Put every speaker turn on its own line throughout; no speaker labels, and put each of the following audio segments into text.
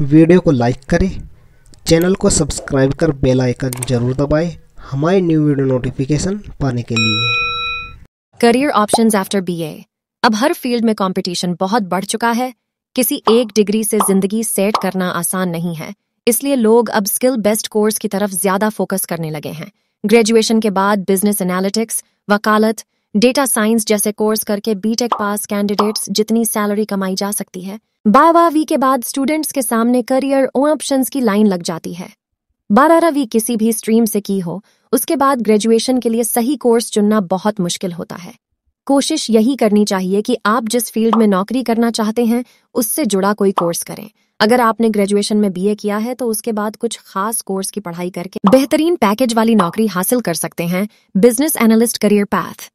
video को like करें channel को सब्सक्राइब कर बेल आइकन जरूर दबाएं हमारे न्यू वीडियो नोटिफिकेशन पाने के लिए करियर ऑप्शंस आफ्टर बीए अब हर फील्ड में कंपटीशन बहुत बढ़ चुका है किसी एक डिग्री से जिंदगी सेट करना आसान नहीं है इसलिए लोग अब स्किल बेस्ट कोर्स की तरफ ज्यादा फोकस करने लगे हैं ग्रेजुएशन के बाद बिजनेस एनालिटिक्स वकालत डेटा साइंस जैसे कोर्स करके बीटेक पास कैंडिडेट्स जितनी सैलरी कमाई जा सकती है वी के बाद स्टूडेंट्स के सामने करियर ऑप्शन की लाइन लग जाती है वी किसी भी स्ट्रीम से की हो उसके बाद ग्रेजुएशन के लिए सही कोर्स चुनना बहुत मुश्किल होता है कोशिश यही करनी चाहिए कि आप जिस फील्ड में नौकरी करना चाहते हैं उससे जुड़ा कोई कोर्स करें अगर आपने ग्रेजुएशन में बीए किया है तो उसके बाद कुछ खास कोर्स की पढ़ाई करके बेहतरीन पैकेज वाली नौकरी हासिल कर सकते हैं business analyst career path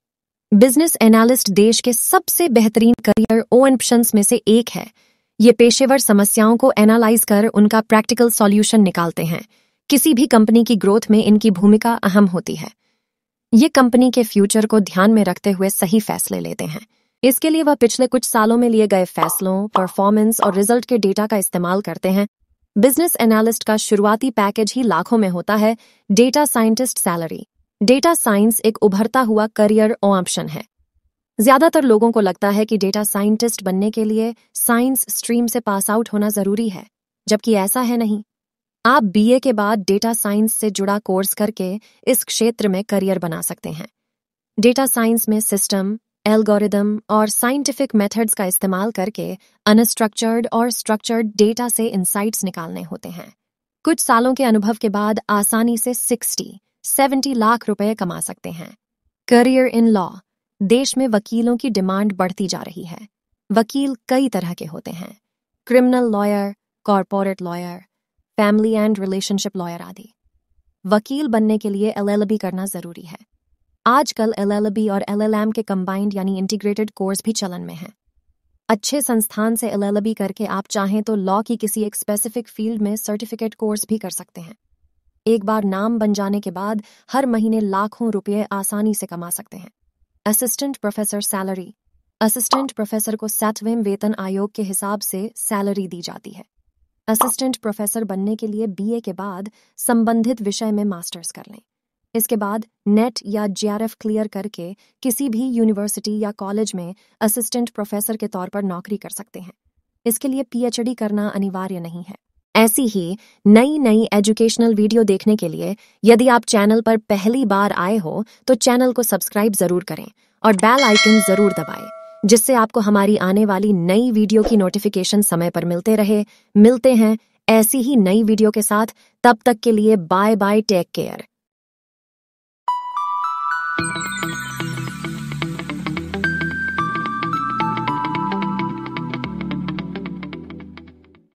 business analyst देश के सबसे बेहतरीन करियर ओ में से एक है ये पेशेवर समस्याओं को एनालाइज कर उनका प्रैक्टिकल सॉल्यूशन निकालते हैं किसी भी कंपनी की ग्रोथ में इनकी भूमिका अहम होती है ये कंपनी के फ्यूचर को ध्यान में रखते हुए सही फैसले लेते हैं इसके लिए वह पिछले कुछ सालों में लिए गए फैसलों परफॉर्मेंस और रिजल्ट के डेटा का इस्तेमाल करते हैं बिजनेस एनालिस्ट का शुरुआती पैकेज ही लाखों में होता है data scientist salary data science एक उभरता हुआ करियर ऑप्शन है ज्यादातर लोगों को लगता है कि डेटा साइंटिस्ट बनने के लिए साइंस स्ट्रीम से पास आउट होना जरूरी है जबकि ऐसा है नहीं आप बीए के बाद डेटा साइंस से जुड़ा कोर्स करके इस क्षेत्र में करियर बना सकते हैं डेटा साइंस में सिस्टम एल्गोरिदम और साइंटिफिक मेथड्स का इस्तेमाल करके अनस्ट्रक्चर्ड और स्ट्रक्चर्ड डेटा से इंसाइट्स निकालने होते हैं कुछ सालों के अनुभव के बाद आसानी से सिक्सटी सेवेंटी लाख रुपए कमा सकते हैं करियर इन लॉ देश में वकीलों की डिमांड बढ़ती जा रही है वकील कई तरह के होते हैं criminal lawyer corporate lawyer family and relationship lawyer आदि वकील बनने के लिए एल करना जरूरी है आजकल एल और एल के कंबाइंड यानी इंटीग्रेटेड कोर्स भी चलन में है अच्छे संस्थान से एल करके आप चाहें तो लॉ की किसी एक स्पेसिफिक फील्ड में सर्टिफिकेट कोर्स भी कर सकते हैं एक बार नाम बन जाने के बाद हर महीने लाखों रुपये आसानी से कमा सकते हैं assistant professor salary assistant professor को सातवें वेतन आयोग के हिसाब से सैलरी दी जाती है असिस्टेंट प्रोफेसर बनने के लिए बीए के बाद संबंधित विषय में मास्टर्स कर लें इसके बाद नेट या जेआरएफ क्लियर करके किसी भी यूनिवर्सिटी या कॉलेज में असिस्टेंट प्रोफेसर के तौर पर नौकरी कर सकते हैं इसके लिए पीएचडी करना अनिवार्य नहीं है ऐसी ही नई नई एजुकेशनल वीडियो देखने के लिए यदि आप चैनल पर पहली बार आए हो तो चैनल को सब्सक्राइब जरूर करें और बेल आइकन जरूर दबाएं जिससे आपको हमारी आने वाली नई वीडियो की नोटिफिकेशन समय पर मिलते रहे मिलते हैं ऐसी ही नई वीडियो के साथ तब तक के लिए बाय बाय टेक केयर